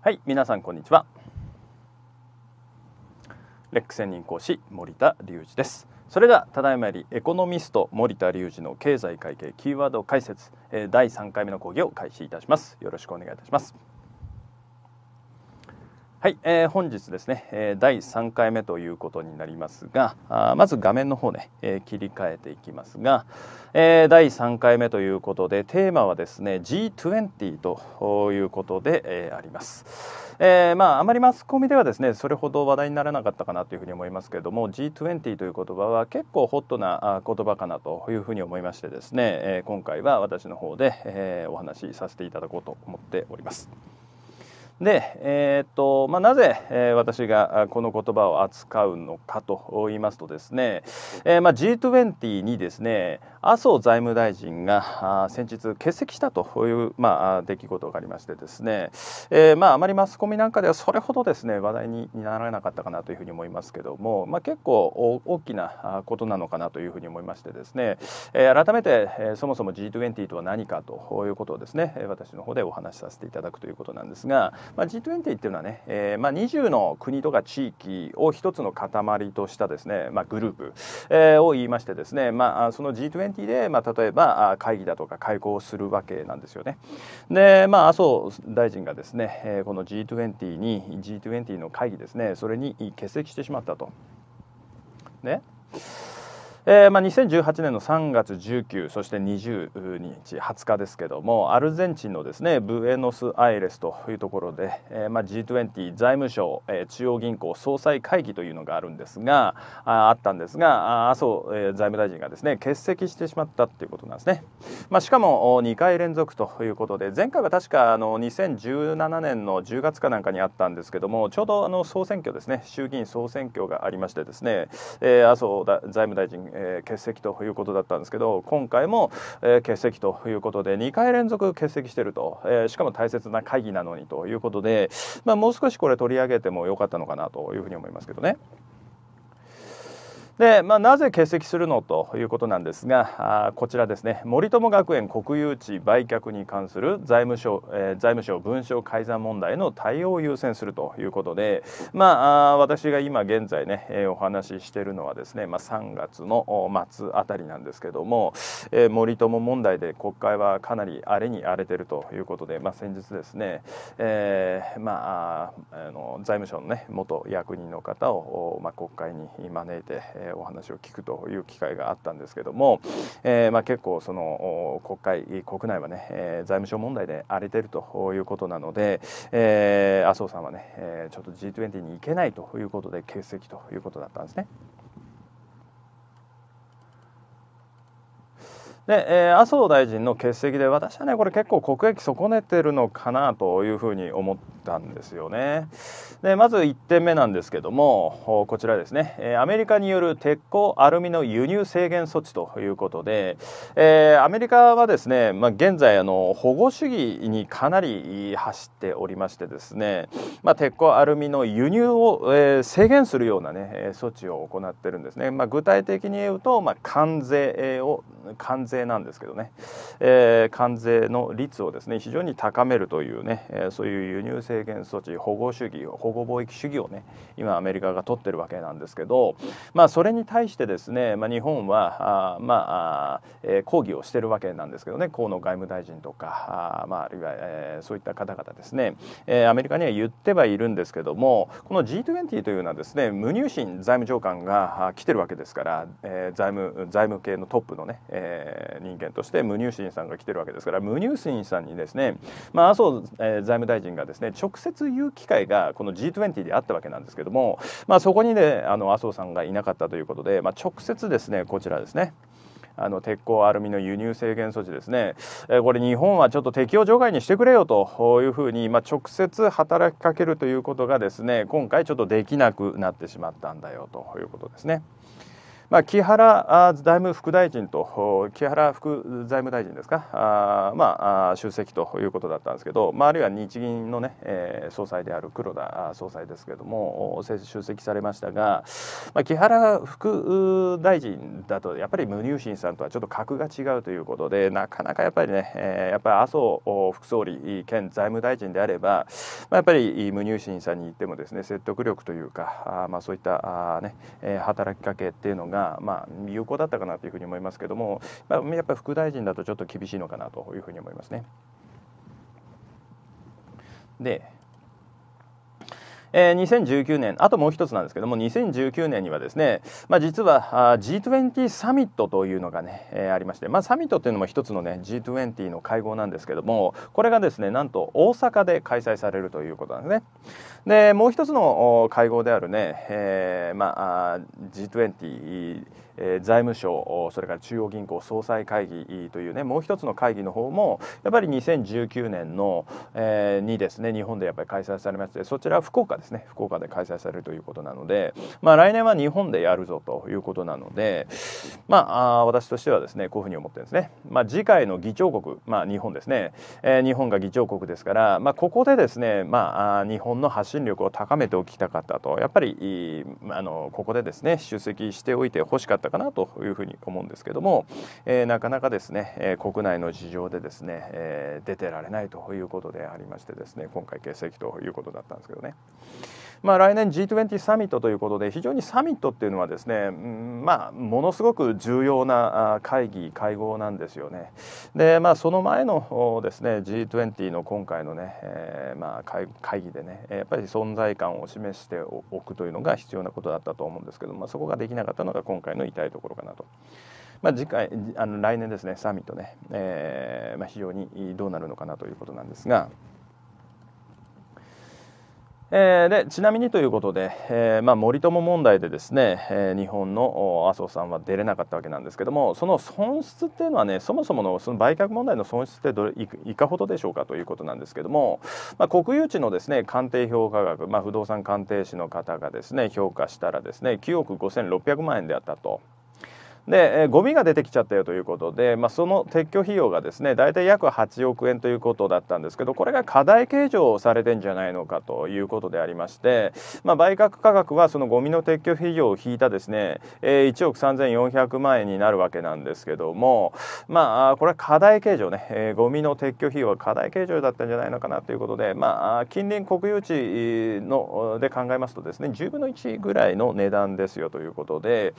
はい皆さんこんにちはレック専任講師森田隆二ですそれではただいまよりエコノミスト森田隆二の経済会計キーワード解説第3回目の講義を開始いたしますよろしくお願いいたしますはい、えー、本日ですね、えー、第3回目ということになりますが、あまず画面の方ね、えー、切り替えていきますが、えー、第3回目ということで、テーマはですね、G20 ということで、えー、あります。えー、まあ、あまりマスコミではですね、それほど話題にならなかったかなというふうに思いますけれども、G20 という言葉は結構ホットな言葉かなというふうに思いましてですね、えー、今回は私の方で、えー、お話しさせていただこうと思っております。で、えーとまあ、なぜ、え私がこの言葉を扱うのかと言いますとですね、えーまあ、G20 にですね麻生財務大臣が先日欠席したという、まあ、出来事がありましてですね、えーまあ、あまりマスコミなんかではそれほどですね話題にならなかったかなというふうに思いますけども、まあ、結構大きなことなのかなというふうに思いましてですね、えー、改めて、えそもそも G20 とは何かということをですね私の方でお話しさせていただくということなんですが。まあ、G20 っていうのはね、えーまあ、20の国とか地域を一つの塊としたですね、まあ、グループ、えー、を言いましてですね、まあ、その G20 で、まあ、例えば会議だとか会合をするわけなんですよね。で、まあ、麻生大臣がですね、えー、この G20 に G20 の会議ですねそれに欠席してしまったと。ねえー、まあ、2018年の3月19そして20日20日ですけどもアルゼンチンのですねブエノスアイレスというところで、えーまあ、G20 財務省、えー、中央銀行総裁会議というのがあるんですがああったんですが麻生、えー、財務大臣がですね欠席してしまったということなんですね、まあ、しかも2回連続ということで前回は確かあの2017年の10月かなんかにあったんですけどもちょうどあの総選挙ですね衆議院総選挙がありましてですね、えー、麻生財務大臣えー、欠席ということだったんですけど今回も、えー、欠席ということで2回連続欠席してると、えー、しかも大切な会議なのにということで、まあ、もう少しこれ取り上げてもよかったのかなというふうに思いますけどね。で、まあ、なぜ欠席するのということなんですがあこちらですね森友学園国有地売却に関する財務省、えー、財務省文書改ざん問題の対応を優先するということで、まあ、あ私が今現在ね、えー、お話ししているのはですね、まあ、3月の末あたりなんですけども、えー、森友問題で国会はかなり荒れに荒れてるということで、まあ、先日ですね、えーまあ、あの財務省の、ね、元役人の方を、まあ、国会に招いて、えお話を聞くという機会があったんですけども、えまあ、結構その国会国内はね、え財務省問題で荒れてるということなので、え麻生さんはね、えちょっと G20 に行けないということで欠席ということだったんですね。で、えー、麻生大臣の欠席で私はねこれ結構国益損ねてるのかなというふうに思って。たんですよねでまず1点目なんですけどもこちらですねアメリカによる鉄鋼アルミの輸入制限措置ということで、えー、アメリカはですね、まあ、現在あの保護主義にかなり走っておりましてですね、まあ、鉄鋼アルミの輸入を、えー、制限するような、ね、措置を行ってるんですね、まあ、具体的に言うと、まあ、関税を関税なんですけどね、えー、関税の率をですね非常に高めるというね、えー、そういう輸入制制限措置保護主義保護貿易主義をね今アメリカが取ってるわけなんですけど、まあ、それに対してですね、まあ、日本はあ、まあえー、抗議をしてるわけなんですけどね河野外務大臣とかあ、まあ、あるいは、えー、そういった方々ですね、えー、アメリカには言ってはいるんですけどもこの G20 というのはですね無入信財務長官が来てるわけですから、えー、財務財務系のトップのね、えー、人間として無入信さんが来てるわけですから無入信さんにですね、まあ、麻生、え財務大臣がですね直直接言う機会がこの G20 であったわけなんですけども、まあ、そこにねあの麻生さんがいなかったということで、まあ、直接ですねこちらですねあの鉄鋼アルミの輸入制限措置ですね、えこれ日本はちょっと適用除外にしてくれよというふうに、まあ、直接働きかけるということがですね今回ちょっとできなくなってしまったんだよということですね。まあ、木原財務副大臣と木原副財務大臣ですかあ、まあ、出席ということだったんですけど、まあ、あるいは日銀のね、えー、総裁である黒田総裁ですけれども出席されましたが、まあ、木原副大臣だとやっぱり無入信さんとはちょっと格が違うということでなかなかやっぱりね、えー、やっぱり麻生副総理兼財務大臣であれば、まあ、やっぱり無入信さんに行ってもですね説得力というかあ、まあ、そういったあ、ね、働きかけっていうのがが、まあ、有効だったかなというふうに思いますけども、まあ、やっぱり副大臣だとちょっと厳しいのかなというふうに思いますね。でえー、2019年あともう一つなんですけども2019年にはですね、まあ、実はあ G20 サミットというのがね、えー、ありまして、まあ、サミットというのも一つのね G20 の会合なんですけどもこれがですねなんと大阪で開催されるということなんですね。でもう一つの会合であるね、えーまあ、G20 え財務省それから中央銀行総裁会議というねもう一つの会議の方もやっぱり2019年の、えー、にですね日本でやっぱり開催されましてそちらは福岡ですね福岡で開催されるということなので、まあ、来年は日本でやるぞということなので、まあ、私としてはですねこういうふうに思ってんですね、まあ、次回の議長国、まあ、日本ですね、えー、日本が議長国ですから、まあ、ここでですね、まあ、日本の発信力を高めておきたかったとやっぱりあのここでですね出席しておいてほしかったったかなというふうに思うんですけども、えー、なかなかですね、えー、国内の事情でですね、えー、出てられないということでありましてですね今回欠席ということだったんですけどね。まあ、来年 G20 サミットということで非常にサミットっていうのはですね、まあ、ものすごく重要な会議会合なんですよね。でまあその前のですね G20 の今回のね、えー、まあ会議でねやっぱり存在感を示しておくというのが必要なことだったと思うんですけど、まあ、そこができなかったのが今回の痛いところかなと。まあ、次回あの来年ですねサミットね、えーまあ、非常にどうなるのかなということなんですが。えー、でちなみにということで、えーまあ、森友問題でですね、えー、日本の麻生さんは出れなかったわけなんですけどもその損失っていうのはねそもそものその売却問題の損失ってどれいかほどでしょうかということなんですけども、まあ、国有地のですね鑑定評価額、まあ、不動産鑑定士の方がですね評価したらですね9億5600万円であったと。で、えー、ゴミが出てきちゃったよということで、まあ、その撤去費用がですね大体約8億円ということだったんですけどこれが過大計上されてんじゃないのかということでありまして、まあ、売却価格はそのゴミの撤去費用を引いたですね、えー、1億3400万円になるわけなんですけどもまあこれは過大計上ね、えー、ゴミの撤去費用は過大計上だったんじゃないのかなということで、まあ、近隣国有地ので考えますとですね10分の1ぐらいの値段ですよということで、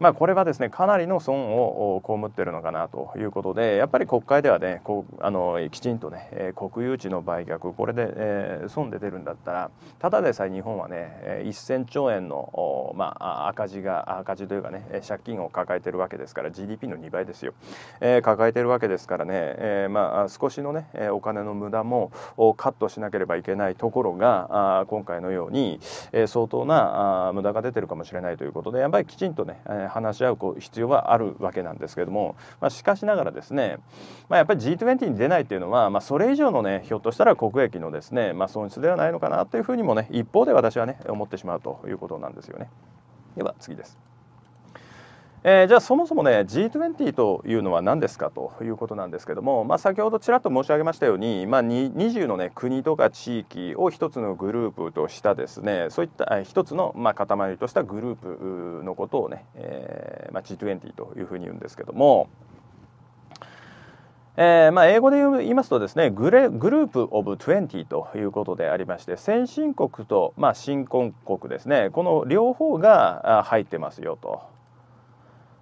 まあ、これはですねかなりなりの損を被っているのかなということでやっぱり国会ではねこうあのきちんとね国有地の売却これで、えー、損で出るんだったらただでさえ日本はね1000兆円の、まあ、赤字が赤字というかね借金を抱えてるわけですから GDP の2倍ですよ、えー、抱えてるわけですからね、えー、まあ、少しのねお金の無駄もカットしなければいけないところが今回のように、相当な無駄が出てるかもしれないということでやっぱりきちんとね話し合う必必要はあるわけなんですけれども、まあ、しかしながらですね、まあ、やっぱり G20 に出ないっていうのは、まあ、それ以上のねひょっとしたら国益のですね、まあ、損失ではないのかなというふうにもね一方で私はね思ってしまうということなんですよね。では次です。えー、じゃあそもそもね G20 というのは何ですかということなんですけども、まあ、先ほどちらっと申し上げましたように、まあ、20の、ね、国とか地域を一つのグループとしたですねそういった一つの、まあ、塊としたグループのことをね、えーまあ、G20 というふうに言うんですけども。えーまあ、英語で言いますとですねグレグループ・オブ・ンティということでありまして先進国と、まあ、新興国ですねこの両方が入ってますよと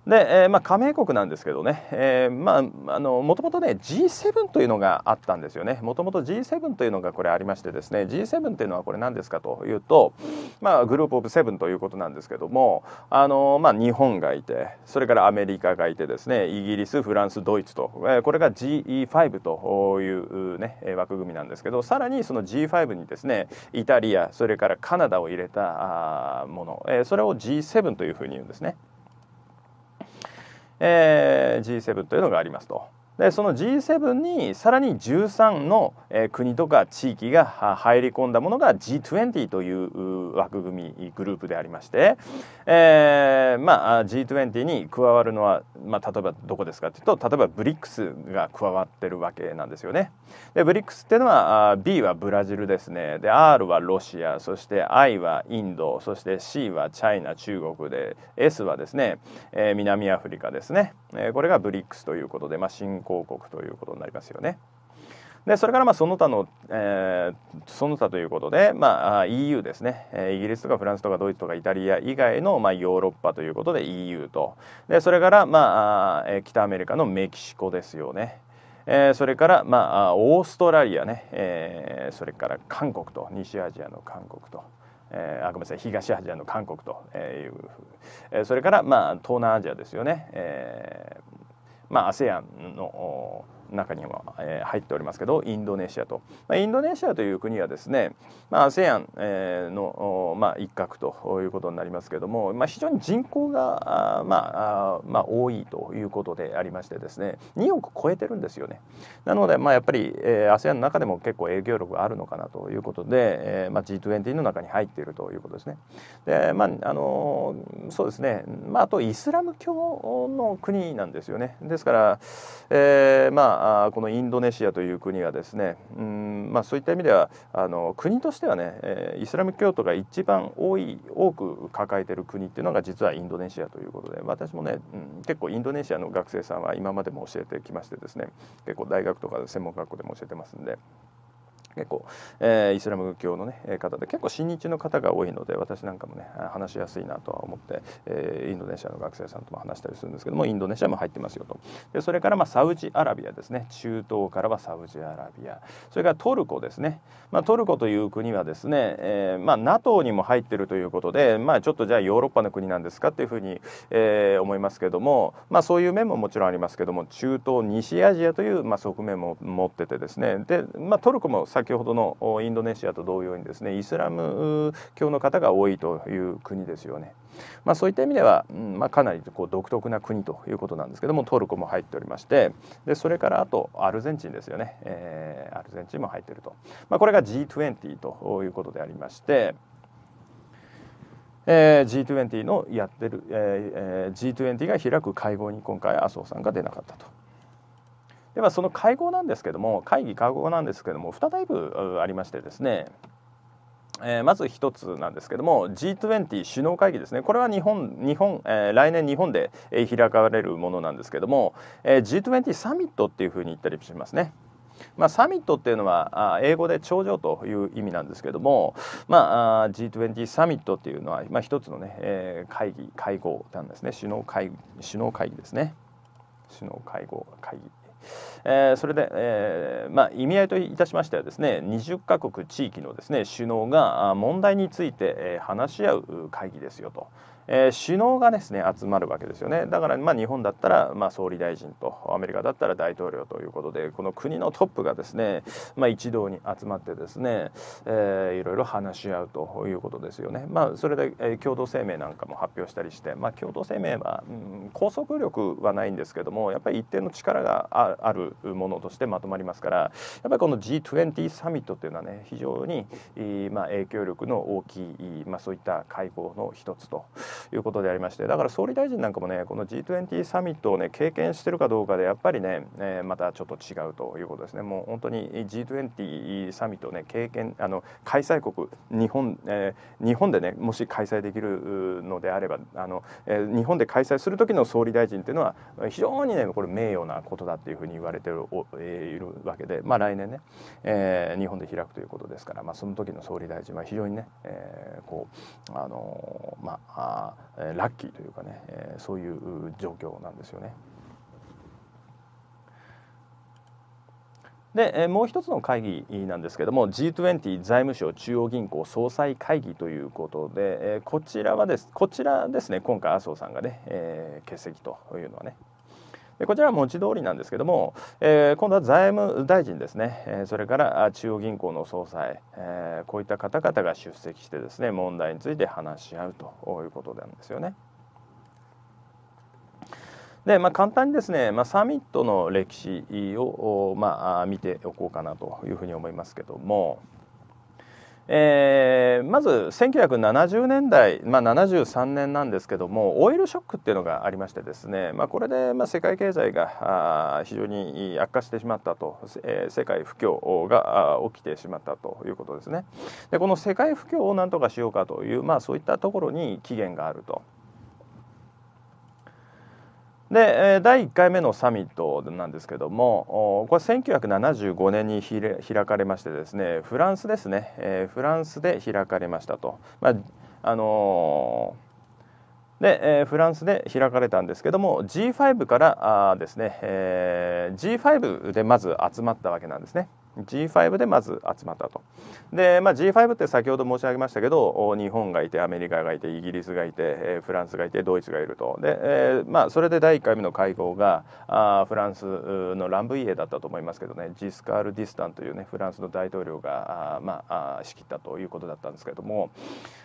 で、えー、まあ、加盟国なんですけどね、えー、まあ、あのもともとね G7 というのがあったんですよねもともと G7 というのがこれありましてですね G7 というのはこれ何ですかというと、まあ、グループ・オブ・セブンということなんですけどもあの、まあ、日本がいてそれからアメリカがいてですねイギリスフランスドイツと、えー、これが G5 という、ね、枠組みなんですけどさらにその G5 にですねイタリアそれからカナダを入れたもの、えー、それを G7 というふうに言うんですね。えー、G7 というのがありますと。でその G7 にさらに13の、え国とか地域が入り込んだものが G20 という枠組みグループでありまして、えー、まあ、G20 に加わるのは、まあ、例えばどこですかというと例えばブリックスが加わってるわけなんですよね。でブリックスっていうのはあ B はブラジルですねで R はロシアそして I はインドそして C はチャイナ中国で S はですね、えー、南アフリカですね、えー、これがブリックスということで、まあ、新広告ということになりますよね。でそれからまあその他の、えー、その他ということで、まあ、EU ですねイギリスとかフランスとかドイツとかイタリア以外の、まあ、ヨーロッパということで EU とでそれから、まあ、北アメリカのメキシコですよね。えー、それから、まあ、オーストラリアね、えー、それから韓国と西アジアの韓国と、えー、あごめんなさい東アジアの韓国という、えー、それから、まあ、東南アジアですよね、えーまあ、ASEAN の中には、えー、入っておりますけどインドネシアと、まあ、インドネシアという国はですね、まあ、ASEAN の、まあ、一角ということになりますけども、まあ、非常に人口があ、まあ、あまあ多いということでありましてですね2億超えてるんですよね。なので、まあ、やっぱり、えー、ASEAN の中でも結構影響力があるのかなということで、えーまあ、G20 の中に入っているということですね。でまああのそうですね、まあ、あとイスラム教の国なんですよね。ですから、えー、まああ、このインドネシアという国はですねうん、まあ、そういった意味ではあの国としてはね、えイスラム教徒が一番多い多く抱えてる国っていうのが実はインドネシアということで私もね、うん、結構インドネシアの学生さんは今までも教えてきましてですね結構大学とか専門学校でも教えてますんで。結構、えー、イスラム教の、ね、方で結構親日の方が多いので私なんかもね話しやすいなとは思って、えー、インドネシアの学生さんとも話したりするんですけどもインドネシアも入ってますよとでそれからまあサウジアラビアですね中東からはサウジアラビアそれからトルコですね、まあ、トルコという国はですね、えーまあ、NATO にも入ってるということで、まあ、ちょっとじゃあヨーロッパの国なんですかっていうふうに、えー、思いますけども、まあ、そういう面ももちろんありますけども中東西アジアという、まあ、側面も持っててですねで、まあ、トルコもさ先ほどのインドネシアと同様にですねイスラム教の方が多いという国ですよね。まあ、そういった意味では、まあ、かなりこう独特な国ということなんですけどもトルコも入っておりましてでそれからあとアルゼンチンですよね、えー、アルゼンチンも入っていると、まあ、これが G20 ということでありまして。えー、G20 のやってる、えー、G20 が開く会合に今回麻生さんが出なかったとではその会合なんですけども会議会合なんですけども2タイプありましてですねえー、まず1つなんですけども G20 首脳会議ですねこれは日本日本、えー、来年日本で、え開かれるものなんですけども、え G20 サミットっていうふうに言ったりしますね。まあ、サミットっていうのは英語で頂上という意味なんですけども、まあ、G20 サミットっていうのは、まあ、一つのね、ええ会議会合なんですね首脳会首脳会議ですね首脳会合会議。えー、それで、えーまあ、意味合いといたしましてはですね20カ国地域のですね首脳が問題について話し合う会議ですよと。えー、首脳がですね集まるわけですよねだからまあ日本だったらまあ総理大臣とアメリカだったら大統領ということでこの国のトップがですね、まあ、一堂に集まってですね、えー、いろいろ話し合うということですよね。まあ、それで、えー、共同声明なんかも発表したりして、まあ、共同声明は、うん、拘束力はないんですけどもやっぱり一定の力があるものとしてまとまりますからやっぱりこの G20 サミットというのはね非常に、まあ、影響力の大きい、まあ、そういった会合の一つと。いうことでありましてだから総理大臣なんかもねこの G20 サミットをね経験してるかどうかでやっぱりね、えー、またちょっと違うということですねもう本当に G20 サミットをね経験あの開催国日本、えー、日本でねもし開催できるのであればあの、えー、日本で開催する時の総理大臣っていうのは非常にねこれ名誉なことだっていうふうに言われてるお、えー、いるわけでまあ来年ね、えー、日本で開くということですからまあその時の総理大臣は非常にね、えー、こうあのまあラッキーというかね、えそういう状況なんですよね。でもう一つの会議なんですけども G20 財務省中央銀行総裁会議ということでこちらはですこちらですね今回麻生さんがね、え欠席というのはね。こちらは文字通りなんですけども、えー、今度は財務大臣ですね、えー、それから中央銀行の総裁、えー、こういった方々が出席してですね問題について話し合うということなんですよね。でまあ、簡単にですね、まあ、サミットの歴史を、まあ、見ておこうかなというふうに思いますけども、えー、まず1970年代、まあ、73年なんですけどもオイルショックっていうのがありましてですね、まあ、これでまあ世界経済が非常に悪化してしまったと、えー、世界不況が起きてしまったということですねでこの世界不況をなんとかしようかという、まあ、そういったところに起源があると。で第1回目のサミットなんですけどもこれ1975年に開かれましてですねフランスですね、えフランスで開かれましたと、まあ、あのー、で、えフランスで開かれたんですけども G5 からあですね、えー、G5 でまず集まったわけなんですね。G5 でまず集まったとで、まあ、G5 って先ほど申し上げましたけど日本がいてアメリカがいてイギリスがいてフランスがいてドイツがいるとで、えー、まあ、それで第1回目の会合があフランスのランブイエだったと思いますけどねジスカール・ディスタンというねフランスの大統領があ、まあ、仕切ったということだったんですけども、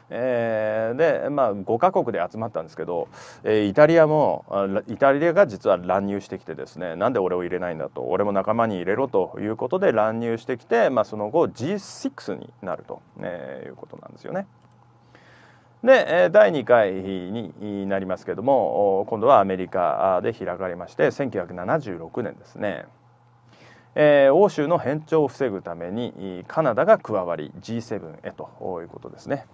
えー、で、まあ、5か国で集まったんですけど、えイタリアもイタリアが実は乱入してきてですねなんで俺を入れないんだと俺も仲間に入れろということで乱入入してきて、まあ、その後 G6 になると、えー、いうことなんですよね。で第2回になりますけども今度はアメリカで開かれまして1976年ですね、えー、欧州の変調を防ぐためにカナダが加わり G7 へということですね。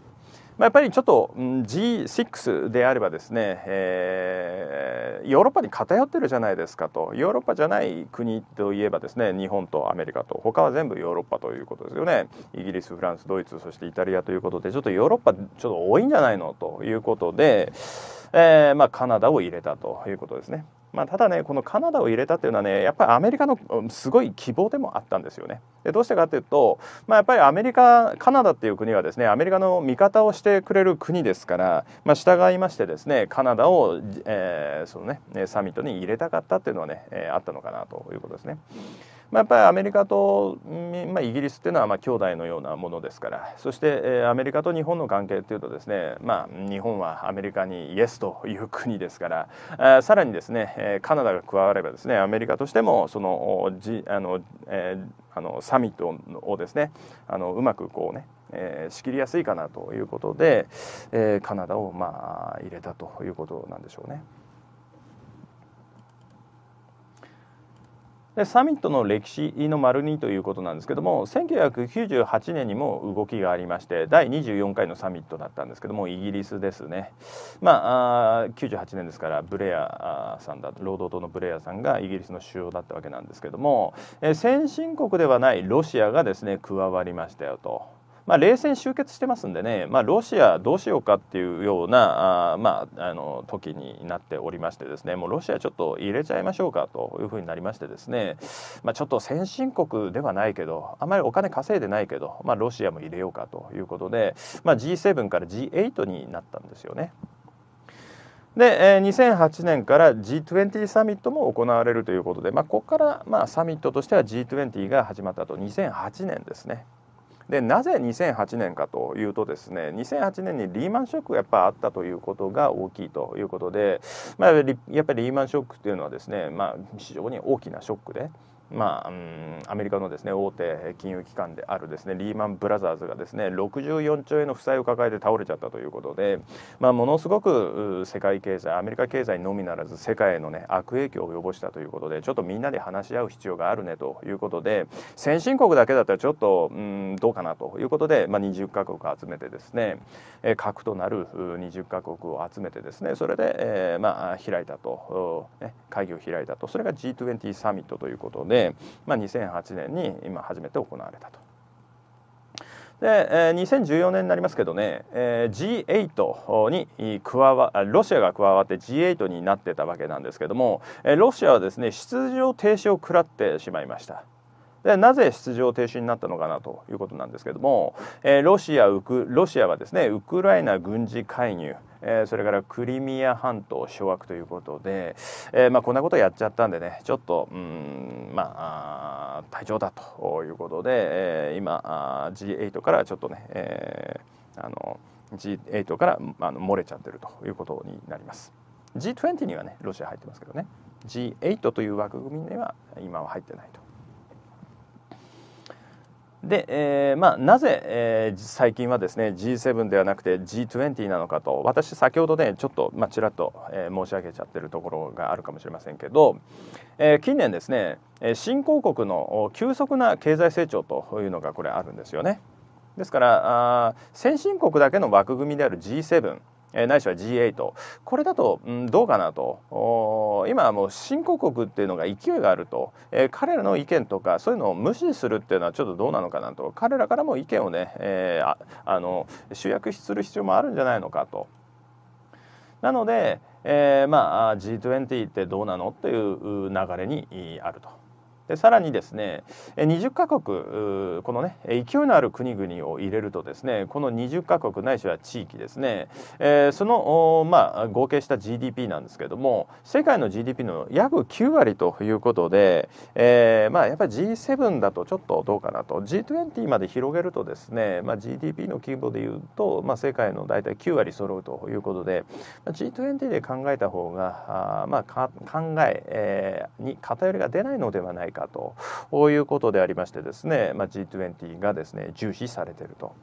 まあ、やっぱりちょっと G6 であればですね、えー、ヨーロッパに偏ってるじゃないですかとヨーロッパじゃない国といえばですね日本とアメリカと他は全部ヨーロッパということですよねイギリスフランスドイツそしてイタリアということでちょっとヨーロッパちょっと多いんじゃないのということで、えーまあ、カナダを入れたということですね。まあ、ただねこのカナダを入れたっていうのはねやっぱりアメリカのすごい希望でもあったんですよね。でどうしてかっていうと、まあ、やっぱりアメリカカナダっていう国はですねアメリカの味方をしてくれる国ですから、まあ、従いましてですねカナダを、えー、そのねサミットに入れたかったっていうのはね、えー、あったのかなということですね。まあ、やっぱりアメリカと、まあ、イギリスっていうのはまあ兄弟のようなものですからそして、えー、アメリカと日本の関係っていうとですね、まあ、日本はアメリカにイエスという国ですからあさらにですねカナダが加わればですねアメリカとしてもそのじあの、えー、あのサミットをですねあのうまくこうねえ仕切りやすいかなということで、えー、カナダをまあ入れたということなんでしょうね。でサミットの歴史の丸2ということなんですけども1998年にも動きがありまして第24回のサミットだったんですけどもイギリスですねまあ98年ですからブレアさんだ労働党のブレアさんがイギリスの首相だったわけなんですけども、え先進国ではないロシアがですね加わりましたよと。まあ、冷戦終結してますんでね、まあ、ロシアどうしようかっていうようなあ、まあ、あの時になっておりましてですねもうロシアちょっと入れちゃいましょうかというふうになりましてですね、まあ、ちょっと先進国ではないけどあまりお金稼いでないけど、まあ、ロシアも入れようかということで、まあ、G7 から G8 になったんですよね。で、え2008年から G20 サミットも行われるということで、まあ、ここから、まあ、サミットとしては G20 が始まったと2008年ですね。でなぜ2008年かというとですね2008年にリーマンショックがやっぱあったということが大きいということで、まあ、やっぱりリーマンショックというのはですね、まあ、非常に大きなショックで。まあ、うん、アメリカのですね大手金融機関であるですねリーマン・ブラザーズがですね64兆円の負債を抱えて倒れちゃったということで、まあ、ものすごく世界経済アメリカ経済のみならず世界への、ね、悪影響を及ぼしたということでちょっとみんなで話し合う必要があるねということで先進国だけだったらちょっと、うん、どうかなということで、まあ、20カ国集めてですね核となる20カ国を集めてですねそれで、えー、まあ、開いたと、ね、会議を開いたとそれが G20 サミットということで。まあ、2008年に今初めて行われたと。で、えー、2014年になりますけどね、えー、G8 に加わロシアが加わって G8 になってたわけなんですけども、えー、ロシアはですね出場停止を食らってしまいました。でなぜ出場停止になったのかなということなんですけども、えー、ロシアウクロシアはですねウクライナ軍事介入えー、それからクリミア半島掌握ということで、えー、まあ、こんなことやっちゃったんでねちょっとうんまあ退場だということで、えー、今あー G8 からちょっとね、えー、あの G8 からあの漏れちゃってるということになります。G20 にはねロシア入ってますけどね G8 という枠組みには今は入ってないと。で、えーまあ、なぜ、えー、最近はですね G7 ではなくて G20 なのかと私先ほどねちょっと、まあ、ちらっと、えー、申し上げちゃってるところがあるかもしれませんけど、えー、近年ですね新興国の急速な経済成長というのがこれあるんですよね。ですからあ先進国だけの枠組みである G7 えないしは G8 これだと、うん、どうかなと今もう新興国っていうのが勢いがあると、えー、彼らの意見とかそういうのを無視するっていうのはちょっとどうなのかなと彼らからも意見をね、えー、ああの集約する必要もあるんじゃないのかと。なので、えー、まあ G20 ってどうなのっていう流れにあると。でさらにですね20カ国このね勢いのある国々を入れるとですねこの20カ国ないしは地域ですね、えー、そのまあ、合計した GDP なんですけども世界の GDP の約9割ということで、えー、まあ、やっぱり G7 だとちょっとどうかなと G20 まで広げるとですね、まあ、GDP の規模でいうと、まあ、世界の大体9割揃うということで G20 で考えた方があまあ考えに偏りが出ないのではないかかということでありましてですね、まあ、G20 がですね重視されていると。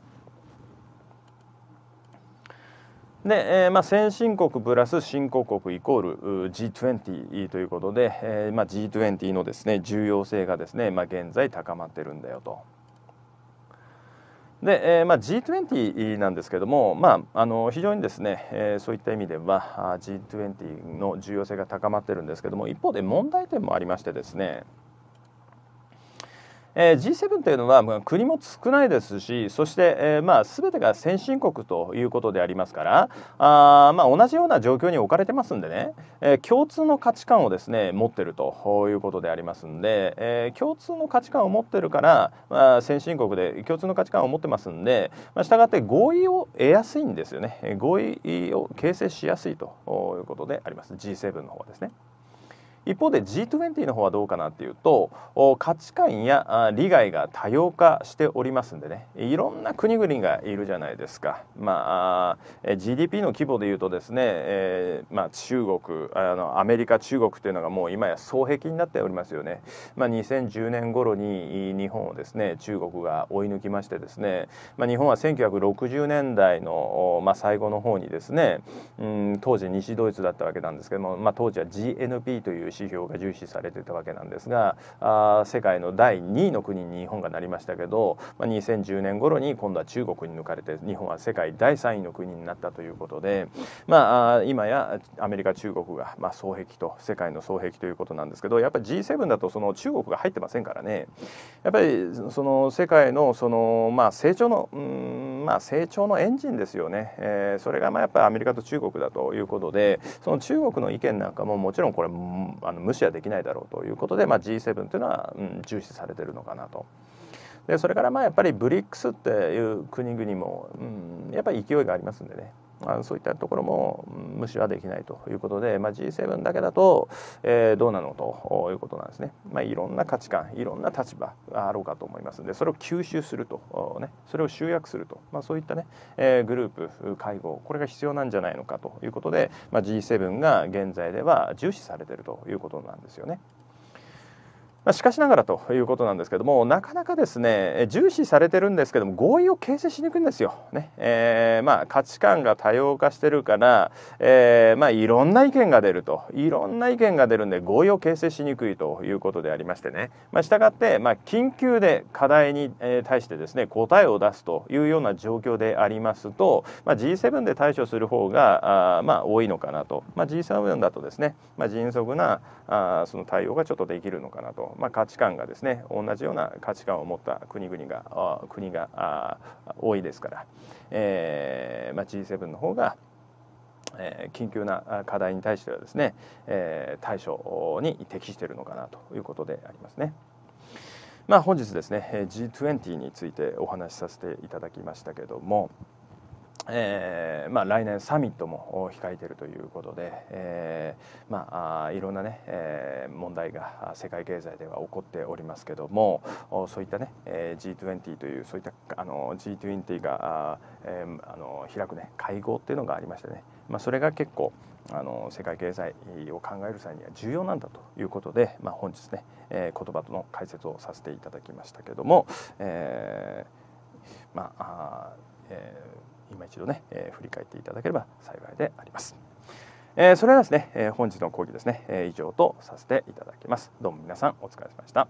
で、えーまあ、先進国プラス新興国イコール G20 ということで、えーまあ、G20 のですね重要性がですね、まあ、現在高まってるんだよと。で、えーまあ、G20 なんですけども、まあ、あの非常にですね、えー、そういった意味では G20 の重要性が高まってるんですけども一方で問題点もありましてですねえー、G7 というのは、まあ、国も少ないですしそして、えーまあ、全てが先進国ということでありますからあ、まあ、同じような状況に置かれてますんでね、えー、共通の価値観をですね持ってるということでありますんで、えー、共通の価値観を持ってるから、まあ、先進国で共通の価値観を持ってますんで、まあ、したがって合意を得やすいんですよね合意を形成しやすいということであります G7 の方はですね。一方で G20 の方はどうかなっていうと価値観や利害が多様化しておりますんでねいろんな国々がいるじゃないですか、まあ、GDP の規模でいうとですね、えー、まあ、中国あのアメリカ中国というのがもう今や双璧になっておりますよね、まあ、2010年頃に日本をですね中国が追い抜きましてですね、まあ、日本は1960年代の、まあ、最後の方にですね、うん、当時西ドイツだったわけなんですけども、まあ、当時は GNP という指標が重視されてたわけなんですがあ世界の第2位の国に日本がなりましたけど、まあ、2010年頃に今度は中国に抜かれて日本は世界第3位の国になったということで、まあ、今やアメリカ中国が、まあ、双璧と世界の双璧ということなんですけどやっぱり G7 だとその中国が入ってませんからね、やっぱりその世界のその、まあ、成長の、うんまあ、成長のエンジンですよね、えー、それがまあやっぱりアメリカと中国だということでその中国の意見なんかももちろんこれあの無視はできないだろうということで、まあ、G7 というのは、うん、重視されてるのかなと。でそれからまあやっぱり BRICS っていう国々も、うん、やっぱり勢いがありますんでね。あそういったところも無視はできないということで、まあ、G7 だけだと、えー、どうなのということなんですね、まあ、いろんな価値観いろんな立場があろうかと思いますのでそれを吸収すると、ね、それを集約すると、まあ、そういったね、えー、グループ会合これが必要なんじゃないのかということで、まあ、G7 が現在では重視されているということなんですよね。まあ、しかしながらということなんですけどもなかなかですね重視されてるんですけども合意を形成しにくいんですよ。ねえー、まあ、価値観が多様化してるから、えー、まあ、いろんな意見が出るといろんな意見が出るんで合意を形成しにくいということでありましてね、まあ、したがって、ま緊急で課題に対してですね答えを出すというような状況でありますと、ま G7 で対処する方があま多いのかなと、ま G7 だとですね、ま迅速なあその対応がちょっとできるのかなと。まあ、価値観がですね同じような価値観を持った国々が国が多いですから、えーまあ、G7 の方がえ緊急な課題に対してはですね、え対処に適しているのかなということでありますね。まあ、本日ですね G20 についてお話しさせていただきましたけどもえーまあ、来年サミットも控えているということで、えーまあ、いろんなね、えー、問題が世界経済では起こっておりますけどもそういったね、えー、G20 というそういったあの G20 があ、えー、あの開く、ね、会合っていうのがありましてね、まあ、それが結構あの世界経済を考える際には重要なんだということで、まあ、本日ね、えー、言葉の解説をさせていただきましたけども、えーまああえー今一度ね、えー、振り返っていただければ幸いであります。えー、それではですね、え本日の講義ですね、え以上とさせていただきます。どうも皆さんお疲れ様でした。